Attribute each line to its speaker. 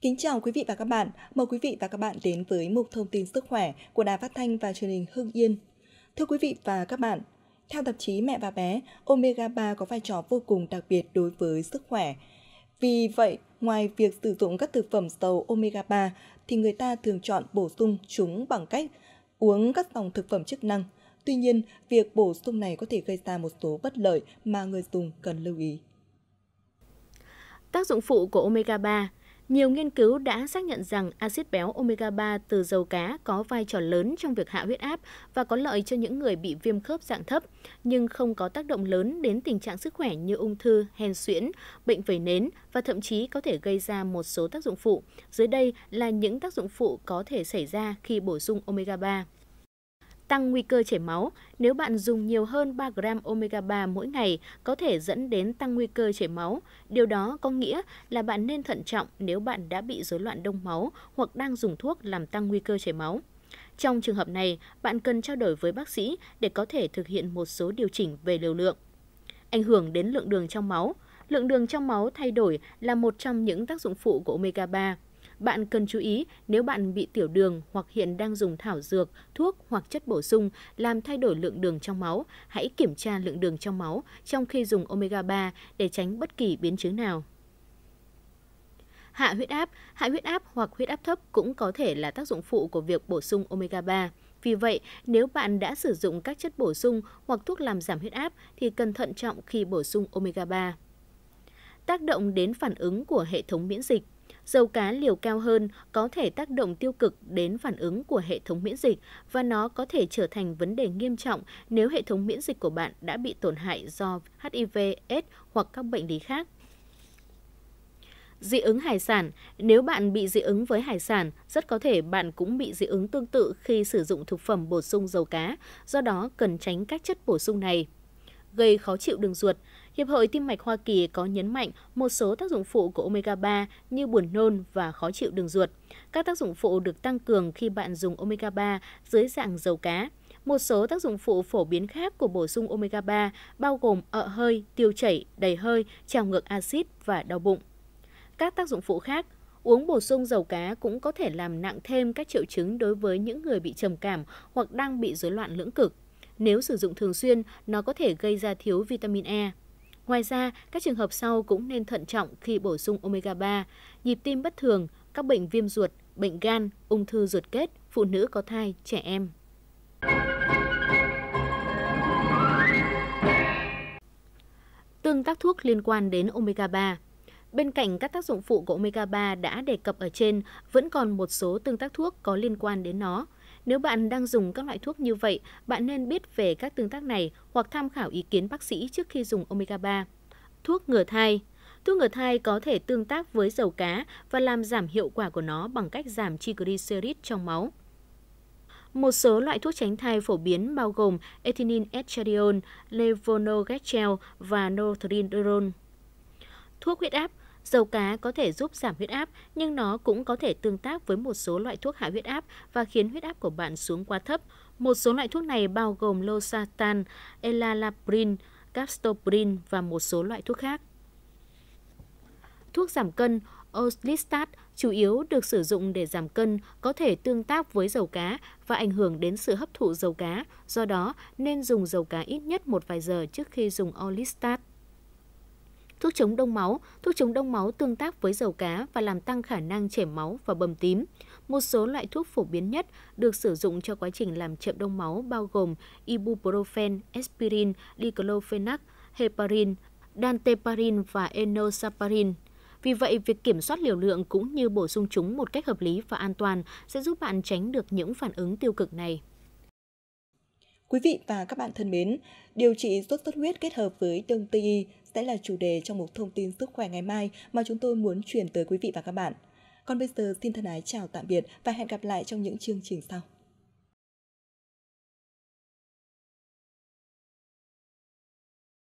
Speaker 1: Kính chào quý vị và các bạn. Mời quý vị và các bạn đến với mục thông tin sức khỏe của Đài Phát thanh và Truyền hình Hưng Yên. Thưa quý vị và các bạn, theo tạp chí Mẹ và bé, omega 3 có vai trò vô cùng đặc biệt đối với sức khỏe. Vì vậy, ngoài việc sử dụng các thực phẩm giàu omega 3 thì người ta thường chọn bổ sung chúng bằng cách uống các dòng thực phẩm chức năng. Tuy nhiên, việc bổ sung này có thể gây ra một số bất lợi mà người dùng cần lưu ý.
Speaker 2: Tác dụng phụ của omega 3 nhiều nghiên cứu đã xác nhận rằng axit béo omega 3 từ dầu cá có vai trò lớn trong việc hạ huyết áp và có lợi cho những người bị viêm khớp dạng thấp, nhưng không có tác động lớn đến tình trạng sức khỏe như ung thư, hen suyễn, bệnh vẩy nến và thậm chí có thể gây ra một số tác dụng phụ. Dưới đây là những tác dụng phụ có thể xảy ra khi bổ sung omega 3 tăng nguy cơ chảy máu. Nếu bạn dùng nhiều hơn 3 gram omega 3 mỗi ngày có thể dẫn đến tăng nguy cơ chảy máu. Điều đó có nghĩa là bạn nên thận trọng nếu bạn đã bị rối loạn đông máu hoặc đang dùng thuốc làm tăng nguy cơ chảy máu. Trong trường hợp này, bạn cần trao đổi với bác sĩ để có thể thực hiện một số điều chỉnh về liều lượng. Ảnh hưởng đến lượng đường trong máu Lượng đường trong máu thay đổi là một trong những tác dụng phụ của omega 3. Bạn cần chú ý nếu bạn bị tiểu đường hoặc hiện đang dùng thảo dược, thuốc hoặc chất bổ sung làm thay đổi lượng đường trong máu, hãy kiểm tra lượng đường trong máu trong khi dùng omega 3 để tránh bất kỳ biến chứng nào. Hạ huyết áp, hạ huyết áp hoặc huyết áp thấp cũng có thể là tác dụng phụ của việc bổ sung omega 3. Vì vậy, nếu bạn đã sử dụng các chất bổ sung hoặc thuốc làm giảm huyết áp thì cần thận trọng khi bổ sung omega 3. Tác động đến phản ứng của hệ thống miễn dịch Dầu cá liều cao hơn có thể tác động tiêu cực đến phản ứng của hệ thống miễn dịch và nó có thể trở thành vấn đề nghiêm trọng nếu hệ thống miễn dịch của bạn đã bị tổn hại do HIV, AIDS hoặc các bệnh lý khác. Dị ứng hải sản, nếu bạn bị dị ứng với hải sản, rất có thể bạn cũng bị dị ứng tương tự khi sử dụng thực phẩm bổ sung dầu cá, do đó cần tránh các chất bổ sung này. Gây khó chịu đường ruột, Hiệp hội Tim mạch Hoa Kỳ có nhấn mạnh một số tác dụng phụ của omega 3 như buồn nôn và khó chịu đường ruột. Các tác dụng phụ được tăng cường khi bạn dùng omega 3 dưới dạng dầu cá. Một số tác dụng phụ phổ biến khác của bổ sung omega 3 bao gồm ợ hơi, tiêu chảy, đầy hơi, trào ngược axit và đau bụng. Các tác dụng phụ khác Uống bổ sung dầu cá cũng có thể làm nặng thêm các triệu chứng đối với những người bị trầm cảm hoặc đang bị rối loạn lưỡng cực. Nếu sử dụng thường xuyên, nó có thể gây ra thiếu vitamin E. Ngoài ra, các trường hợp sau cũng nên thận trọng khi bổ sung omega 3, nhịp tim bất thường, các bệnh viêm ruột, bệnh gan, ung thư ruột kết, phụ nữ có thai, trẻ em. Tương tác thuốc liên quan đến omega 3 Bên cạnh các tác dụng phụ của omega 3 đã đề cập ở trên, vẫn còn một số tương tác thuốc có liên quan đến nó – nếu bạn đang dùng các loại thuốc như vậy, bạn nên biết về các tương tác này hoặc tham khảo ý kiến bác sĩ trước khi dùng omega 3. Thuốc ngừa thai Thuốc ngừa thai có thể tương tác với dầu cá và làm giảm hiệu quả của nó bằng cách giảm triglycerid trong máu. Một số loại thuốc tránh thai phổ biến bao gồm ethinyl estradiol, levonorgestrel và nortrinol. Thuốc huyết áp Dầu cá có thể giúp giảm huyết áp, nhưng nó cũng có thể tương tác với một số loại thuốc hạ huyết áp và khiến huyết áp của bạn xuống quá thấp. Một số loại thuốc này bao gồm losartan, elalaprin, capstoprin và một số loại thuốc khác. Thuốc giảm cân Oslistat chủ yếu được sử dụng để giảm cân, có thể tương tác với dầu cá và ảnh hưởng đến sự hấp thụ dầu cá, do đó nên dùng dầu cá ít nhất một vài giờ trước khi dùng Olistat thuốc chống đông máu. Thuốc chống đông máu tương tác với dầu cá và làm tăng khả năng chảy máu và bầm tím. Một số loại thuốc phổ biến nhất được sử dụng cho quá trình làm chậm đông máu bao gồm ibuprofen, aspirin, diclofenac, heparin, danteparin và enosaparin. Vì vậy, việc kiểm soát liều lượng cũng như bổ sung chúng một cách hợp lý và an toàn sẽ giúp bạn tránh được những phản ứng tiêu cực này. Quý vị
Speaker 1: và các bạn thân mến, điều trị sốt xuất huyết kết hợp với đông tây y sẽ là chủ đề trong một thông tin sức khỏe ngày mai mà chúng tôi muốn chuyển tới quý vị và các bạn. Còn bây giờ xin thân ái chào tạm
Speaker 2: biệt và hẹn gặp lại trong những chương trình sau.